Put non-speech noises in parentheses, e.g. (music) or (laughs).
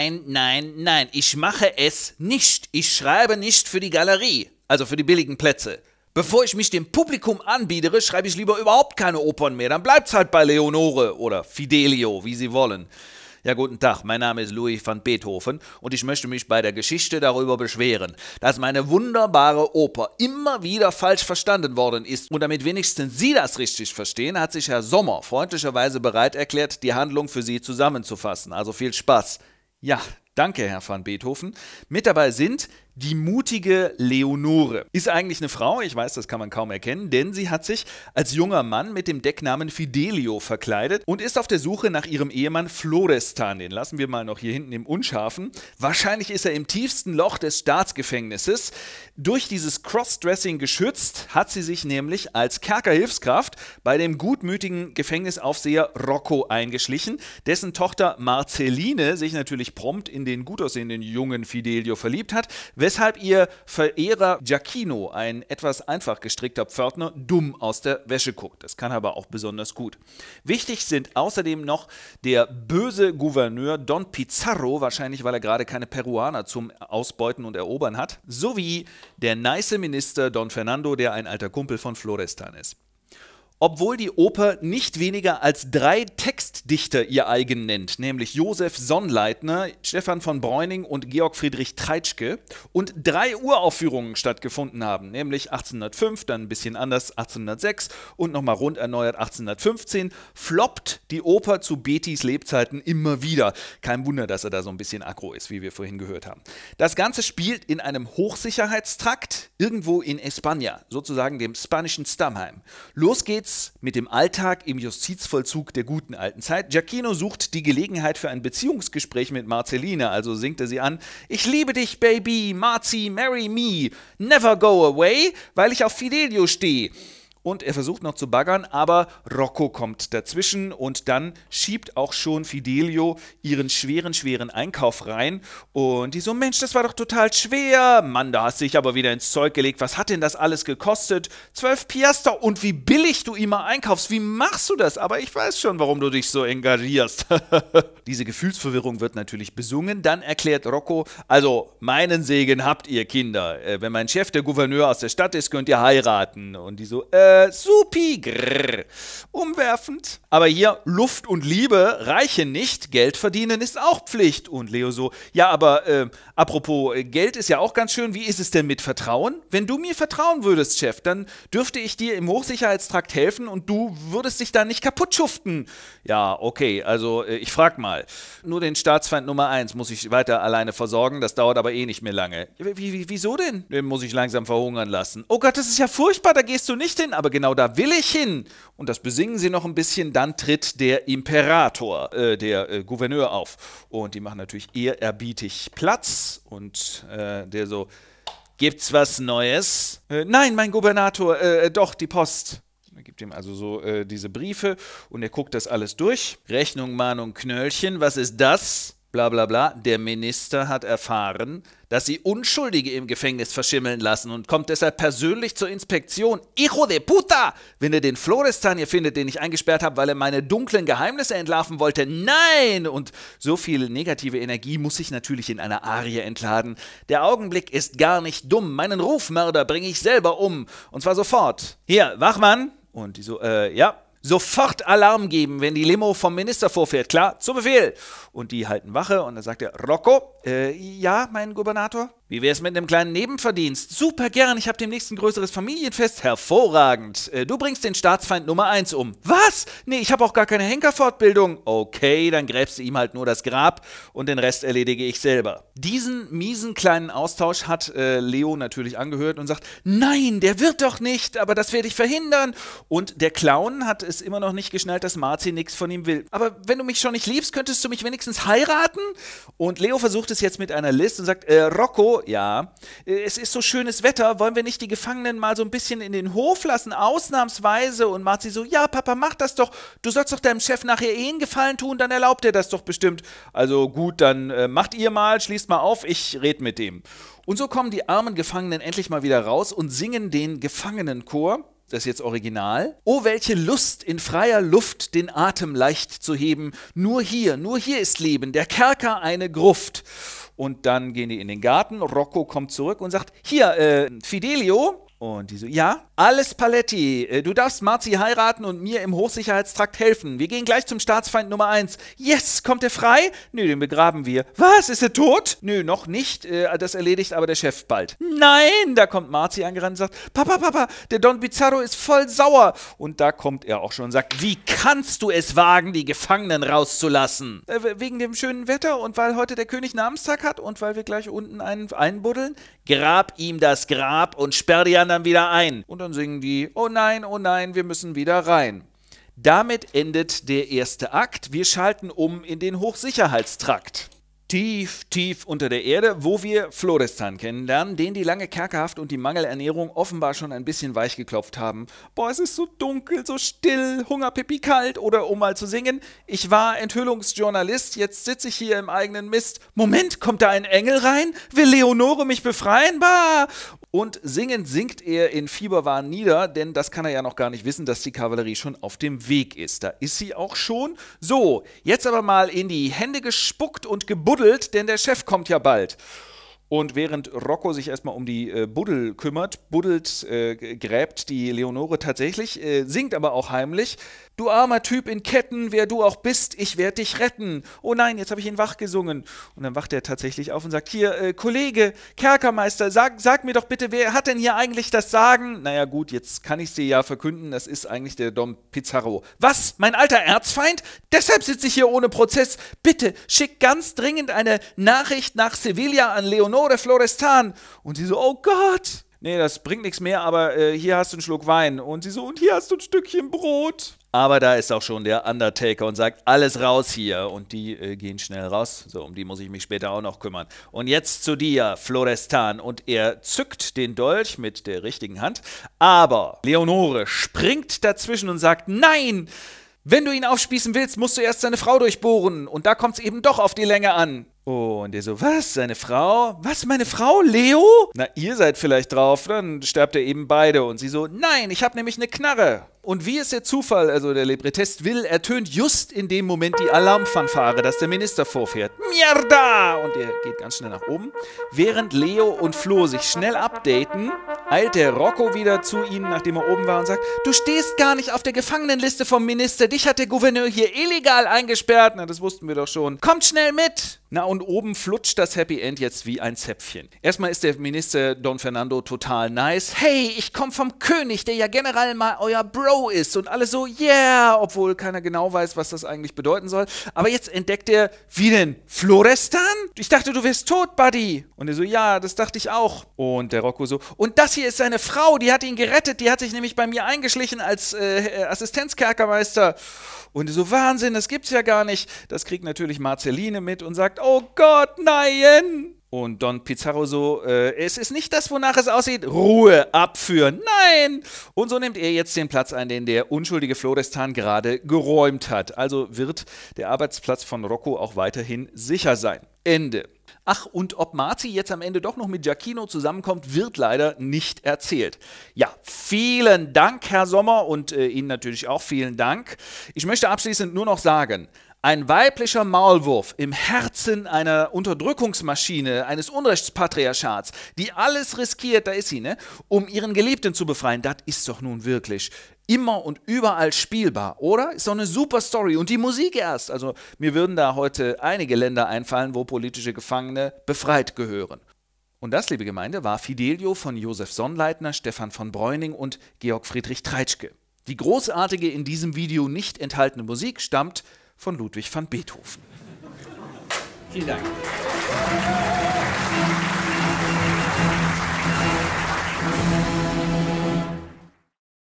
nein, nein, nein, ich mache es nicht. Ich schreibe nicht für die Galerie, also für die billigen Plätze. Bevor ich mich dem Publikum anbiedere, schreibe ich lieber überhaupt keine Opern mehr. Dann bleibt's halt bei Leonore oder Fidelio, wie Sie wollen. Ja, guten Tag, mein Name ist Louis van Beethoven und ich möchte mich bei der Geschichte darüber beschweren, dass meine wunderbare Oper immer wieder falsch verstanden worden ist. Und damit wenigstens Sie das richtig verstehen, hat sich Herr Sommer freundlicherweise bereit erklärt, die Handlung für Sie zusammenzufassen. Also viel Spaß. Ja, danke, Herr van Beethoven. Mit dabei sind die mutige Leonore ist eigentlich eine Frau, ich weiß, das kann man kaum erkennen, denn sie hat sich als junger Mann mit dem Decknamen Fidelio verkleidet und ist auf der Suche nach ihrem Ehemann Florestan. Den lassen wir mal noch hier hinten im Unscharfen. Wahrscheinlich ist er im tiefsten Loch des Staatsgefängnisses. Durch dieses Crossdressing geschützt hat sie sich nämlich als Kerkerhilfskraft bei dem gutmütigen Gefängnisaufseher Rocco eingeschlichen, dessen Tochter Marceline sich natürlich prompt in den gut aussehenden jungen Fidelio verliebt hat, weshalb ihr Verehrer Giacchino, ein etwas einfach gestrickter Pförtner, dumm aus der Wäsche guckt. Das kann aber auch besonders gut. Wichtig sind außerdem noch der böse Gouverneur Don Pizarro, wahrscheinlich weil er gerade keine Peruaner zum Ausbeuten und Erobern hat, sowie der nice Minister Don Fernando, der ein alter Kumpel von Florestan ist obwohl die Oper nicht weniger als drei Textdichter ihr eigen nennt, nämlich Josef Sonnleitner, Stefan von Bräuning und Georg Friedrich Treitschke, und drei Uraufführungen stattgefunden haben, nämlich 1805, dann ein bisschen anders 1806 und nochmal rund erneuert 1815, floppt die Oper zu Betis Lebzeiten immer wieder. Kein Wunder, dass er da so ein bisschen aggro ist, wie wir vorhin gehört haben. Das Ganze spielt in einem Hochsicherheitstrakt irgendwo in España, sozusagen dem spanischen Stammheim. Los geht's Justiz mit dem Alltag im Justizvollzug der guten alten Zeit. Giacchino sucht die Gelegenheit für ein Beziehungsgespräch mit Marcelina, also singt er sie an. Ich liebe dich, Baby, Marzi, marry me, never go away, weil ich auf Fidelio stehe und er versucht noch zu baggern, aber Rocco kommt dazwischen und dann schiebt auch schon Fidelio ihren schweren, schweren Einkauf rein und die so, Mensch, das war doch total schwer. Mann, da hast du dich aber wieder ins Zeug gelegt. Was hat denn das alles gekostet? Zwölf Piaster und wie billig du immer einkaufst. Wie machst du das? Aber ich weiß schon, warum du dich so engagierst. (laughs) Diese Gefühlsverwirrung wird natürlich besungen. Dann erklärt Rocco, also meinen Segen habt ihr Kinder. Äh, wenn mein Chef der Gouverneur aus der Stadt ist, könnt ihr heiraten. Und die so, äh, äh, supi, grrr, umwerfend. Aber hier, Luft und Liebe reichen nicht, Geld verdienen ist auch Pflicht. Und Leo so, ja, aber ähm, äh, apropos, Geld ist ja auch ganz schön, wie ist es denn mit Vertrauen? Wenn du mir vertrauen würdest, Chef, dann dürfte ich dir im Hochsicherheitstrakt helfen und du würdest dich da nicht kaputt schuften. Ja, okay, also äh, ich frag mal. Nur den Staatsfeind Nummer 1 muss ich weiter alleine versorgen, das dauert aber eh nicht mehr lange. Wie, wieso denn? Den äh, muss ich langsam verhungern lassen. Oh Gott, das ist ja furchtbar, da gehst du nicht hin aber genau da will ich hin. Und das besingen sie noch ein bisschen, dann tritt der Imperator, äh, der äh, Gouverneur auf. Und die machen natürlich ehrerbietig Platz und äh, der so, gibt's was Neues? Äh, nein, mein Gouvernator, äh, äh, doch, die Post. Er gibt ihm also so diese Briefe und er guckt das alles durch. Rechnung, Mahnung, Knöllchen, was ist das? bla bla bla, der Minister hat erfahren, dass sie Unschuldige im Gefängnis verschimmeln lassen und kommt deshalb persönlich zur Inspektion. Hijo de puta! Wenn ihr den Florestan hier findet, den ich eingesperrt habe, weil er meine dunklen Geheimnisse entlarven wollte, nein! Und so viel negative Energie muss ich natürlich in einer Arie entladen. Der Augenblick ist gar nicht dumm. Meinen Rufmörder bringe ich selber um. Und zwar sofort. Hier, Wachmann! Und die so, äh, ja, sofort Alarm geben, wenn die Limo vom Minister vorfährt. Klar, zu Befehl. Und die halten Wache und dann sagt er, Rocco, äh, ja, mein Gubernator? Wie wäre es mit einem kleinen Nebenverdienst? Super gern, ich habe demnächst ein größeres Familienfest. Hervorragend. Äh, du bringst den Staatsfeind Nummer 1 um. Was? Nee, ich habe auch gar keine Henkerfortbildung. Okay, dann gräbst du ihm halt nur das Grab und den Rest erledige ich selber. Diesen miesen kleinen Austausch hat äh, Leo natürlich angehört und sagt, nein, der wird doch nicht, aber das werde ich verhindern. Und der Clown hat es immer noch nicht geschnallt, dass Marzi nichts von ihm will. Aber wenn du mich schon nicht liebst, könntest du mich wenigstens heiraten? Und Leo versucht versucht es jetzt mit einer List und sagt, äh, Rocco, ja, äh, es ist so schönes Wetter, wollen wir nicht die Gefangenen mal so ein bisschen in den Hof lassen, ausnahmsweise? Und Marzi so, ja, Papa, mach das doch. Du sollst doch deinem Chef nachher eh einen Gefallen tun, dann erlaubt er das doch bestimmt. Also gut, dann äh, macht ihr mal, schließt mal auf, ich red mit dem. Und so kommen die armen Gefangenen endlich mal wieder raus und singen den Gefangenenchor das ist jetzt original. Oh, welche Lust, in freier Luft den Atem leicht zu heben. Nur hier, nur hier ist Leben, der Kerker eine Gruft. Und dann gehen die in den Garten, Rocco kommt zurück und sagt, hier, äh, Fidelio, und die so, ja, alles Paletti, äh, du darfst Marzi heiraten und mir im Hochsicherheitstrakt helfen. Wir gehen gleich zum Staatsfeind Nummer 1. Yes, kommt er frei? Nö, den begraben wir. Was, ist er tot? Nö, noch nicht, äh, das erledigt aber der Chef bald. Nein, da kommt Marzi angerannt und sagt, Papa, Papa, der Don Bizarro ist voll sauer. Und da kommt er auch schon und sagt, wie kannst du es wagen, die Gefangenen rauszulassen? Äh, wegen dem schönen Wetter und weil heute der König Namenstag hat und weil wir gleich unten einen einbuddeln, grab ihm das Grab und sperr die an dann wieder ein. Und dann singen die, oh nein, oh nein, wir müssen wieder rein. Damit endet der erste Akt. Wir schalten um in den Hochsicherheitstrakt tief, tief unter der Erde, wo wir Florestan kennenlernen, den die lange Kerkerhaft und die Mangelernährung offenbar schon ein bisschen weich geklopft haben. Boah, es ist so dunkel, so still, Hunger, Pipi, kalt oder um mal zu singen, ich war Enthüllungsjournalist, jetzt sitze ich hier im eigenen Mist. Moment, kommt da ein Engel rein? Will Leonore mich befreien? Bah! Und singend sinkt er in Fieberwahn nieder, denn das kann er ja noch gar nicht wissen, dass die Kavallerie schon auf dem Weg ist. Da ist sie auch schon. So, jetzt aber mal in die Hände gespuckt und gebuddelt sprudelt, denn der Chef kommt ja bald. Und während Rocco sich erstmal um die äh, Buddel kümmert, buddelt, äh, gräbt die Leonore tatsächlich, äh, singt aber auch heimlich: Du armer Typ in Ketten, wer du auch bist, ich werde dich retten. Oh nein, jetzt habe ich ihn wach gesungen. Und dann wacht er tatsächlich auf und sagt: Hier, äh, Kollege, Kerkermeister, sag, sag mir doch bitte, wer hat denn hier eigentlich das Sagen? Naja, gut, jetzt kann ich dir ja verkünden, das ist eigentlich der Dom Pizarro. Was? Mein alter Erzfeind? Deshalb sitze ich hier ohne Prozess. Bitte schick ganz dringend eine Nachricht nach Sevilla an Leonore oh, der Florestan. Und sie so, oh Gott. Nee, das bringt nichts mehr, aber äh, hier hast du einen Schluck Wein. Und sie so, und hier hast du ein Stückchen Brot. Aber da ist auch schon der Undertaker und sagt, alles raus hier. Und die äh, gehen schnell raus. So, um die muss ich mich später auch noch kümmern. Und jetzt zu dir, Florestan. Und er zückt den Dolch mit der richtigen Hand. Aber Leonore springt dazwischen und sagt, nein! Wenn du ihn aufspießen willst, musst du erst seine Frau durchbohren. Und da kommt es eben doch auf die Länge an. Und er so, was? Seine Frau? Was, meine Frau? Leo? Na, ihr seid vielleicht drauf, ne? dann sterbt ihr eben beide. Und sie so, nein, ich habe nämlich eine Knarre. Und wie es der Zufall, also der Librettist will, ertönt just in dem Moment die Alarmfanfare, dass der Minister vorfährt. Mierda! Und er geht ganz schnell nach oben. Während Leo und Flo sich schnell updaten, eilt der Rocco wieder zu ihnen, nachdem er oben war, und sagt: Du stehst gar nicht auf der Gefangenenliste vom Minister, dich hat der Gouverneur hier illegal eingesperrt. Na, das wussten wir doch schon. Kommt schnell mit! Na und oben flutscht das Happy End jetzt wie ein Zäpfchen. Erstmal ist der Minister Don Fernando total nice. Hey, ich komme vom König, der ja generell mal euer Bro ist und alles so, yeah, obwohl keiner genau weiß, was das eigentlich bedeuten soll. Aber jetzt entdeckt er, wie denn, Florestan? Ich dachte, du wärst tot, Buddy. Und er so, ja, das dachte ich auch. Und der Rocco so, und das hier ist seine Frau, die hat ihn gerettet, die hat sich nämlich bei mir eingeschlichen als äh, Assistenzkerkermeister. Und so, Wahnsinn, das gibt's ja gar nicht. Das kriegt natürlich Marceline mit und sagt, oh Gott, nein! Und Don Pizarro so, äh, es ist nicht das, wonach es aussieht. Ruhe, abführen, nein! Und so nimmt er jetzt den Platz ein, den der unschuldige Florestan gerade geräumt hat. Also wird der Arbeitsplatz von Rocco auch weiterhin sicher sein. Ende. Ach, und ob Marzi jetzt am Ende doch noch mit Giacchino zusammenkommt, wird leider nicht erzählt. Ja, vielen Dank, Herr Sommer, und äh, Ihnen natürlich auch vielen Dank. Ich möchte abschließend nur noch sagen, ein weiblicher Maulwurf im Herzen einer Unterdrückungsmaschine, eines Unrechtspatriarchats, die alles riskiert, da ist sie, ne, um ihren Geliebten zu befreien, das ist doch nun wirklich immer und überall spielbar, oder? Ist doch eine super Story. Und die Musik erst. Also mir würden da heute einige Länder einfallen, wo politische Gefangene befreit gehören. Und das, liebe Gemeinde, war Fidelio von Josef Sonnleitner, Stefan von Bräuning und Georg Friedrich Treitschke. Die großartige in diesem Video nicht enthaltene Musik stammt von Ludwig van Beethoven. Vielen Dank.